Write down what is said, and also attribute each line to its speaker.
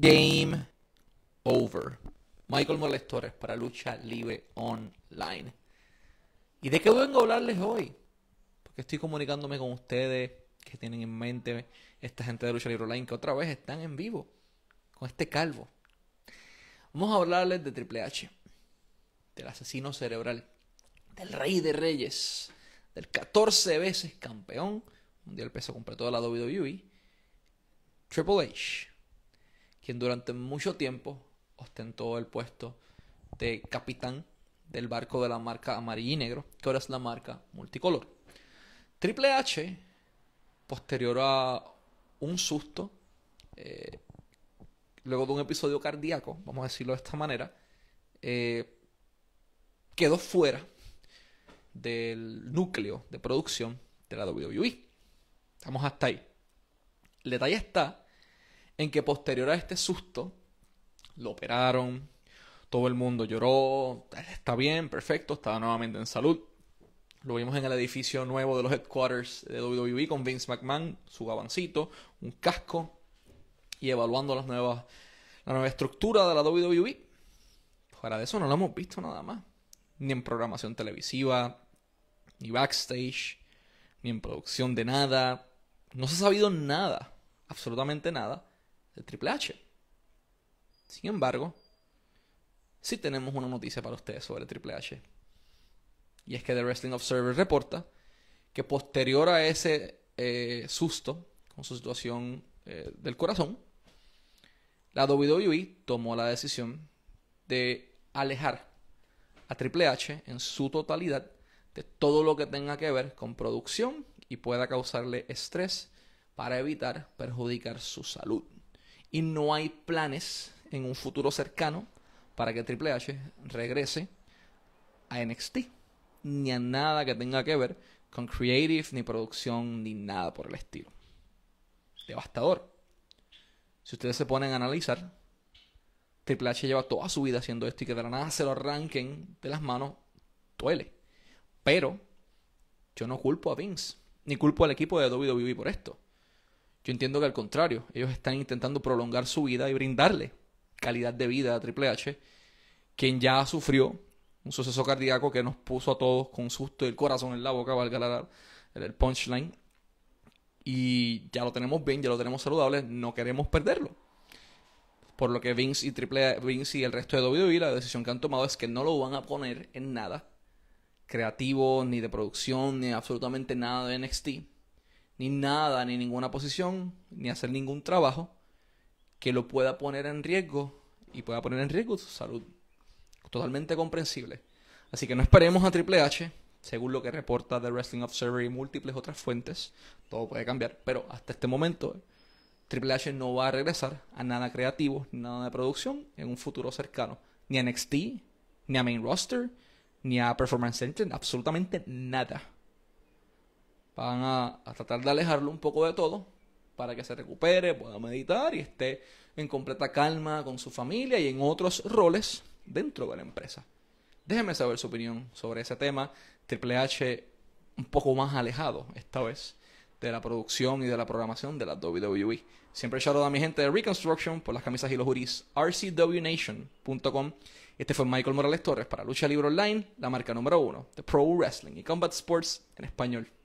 Speaker 1: Game over. Michael Morales para Lucha Libre Online. ¿Y de qué vengo a hablarles hoy? Porque estoy comunicándome con ustedes que tienen en mente esta gente de Lucha Libre Online que otra vez están en vivo con este calvo. Vamos a hablarles de Triple H, del asesino cerebral, del rey de reyes, del 14 veces campeón mundial peso completo de la WWE, Triple H quien durante mucho tiempo ostentó el puesto de capitán del barco de la marca amarillo y negro, que ahora es la marca multicolor. Triple H, posterior a un susto, eh, luego de un episodio cardíaco, vamos a decirlo de esta manera, eh, quedó fuera del núcleo de producción de la WWE. Estamos hasta ahí. El detalle está en que posterior a este susto, lo operaron, todo el mundo lloró, está bien, perfecto, estaba nuevamente en salud. Lo vimos en el edificio nuevo de los headquarters de WWE con Vince McMahon, su gabancito, un casco y evaluando las nuevas, la nueva estructura de la WWE. Fuera de eso no lo hemos visto nada más, ni en programación televisiva, ni backstage, ni en producción de nada. No se ha sabido nada, absolutamente nada de Triple H. Sin embargo, sí tenemos una noticia para ustedes sobre Triple H. Y es que The Wrestling Observer reporta que posterior a ese eh, susto con su situación eh, del corazón, la WWE tomó la decisión de alejar a Triple H en su totalidad de todo lo que tenga que ver con producción y pueda causarle estrés para evitar perjudicar su salud y no hay planes en un futuro cercano para que Triple H regrese a NXT, ni a nada que tenga que ver con creative, ni producción, ni nada por el estilo. Devastador. Si ustedes se ponen a analizar, Triple H lleva toda su vida haciendo esto y que de la nada se lo arranquen de las manos, duele. Pero yo no culpo a Vince, ni culpo al equipo de WWE por esto. Yo entiendo que al contrario, ellos están intentando prolongar su vida y brindarle calidad de vida a Triple H, quien ya sufrió un suceso cardíaco que nos puso a todos con susto y el corazón en la boca, valga la, el punchline. Y ya lo tenemos bien, ya lo tenemos saludable, no queremos perderlo. Por lo que Vince y, Triple Vince y el resto de WWE, la decisión que han tomado es que no lo van a poner en nada creativo, ni de producción, ni absolutamente nada de NXT ni nada, ni ninguna posición, ni hacer ningún trabajo que lo pueda poner en riesgo y pueda poner en riesgo su salud. Totalmente comprensible. Así que no esperemos a Triple H, según lo que reporta The Wrestling Observer y múltiples otras fuentes. Todo puede cambiar, pero hasta este momento Triple H no va a regresar a nada creativo, nada de producción en un futuro cercano. Ni a NXT, ni a Main Roster, ni a Performance Center, absolutamente nada. Van a, tratar de alejarlo un poco de todo para que se recupere, pueda meditar y esté en completa calma con su familia y en otros roles dentro de la empresa. Déjeme saber su opinión sobre ese tema. Triple H un poco más alejado esta vez de la producción y de la programación de la WWE. Siempre shout a mi gente de Reconstruction por las camisas y los juris. rcwnation.com. Este fue Michael Morales Torres para Lucha Libre Online, la marca número uno de Pro Wrestling y Combat Sports en español.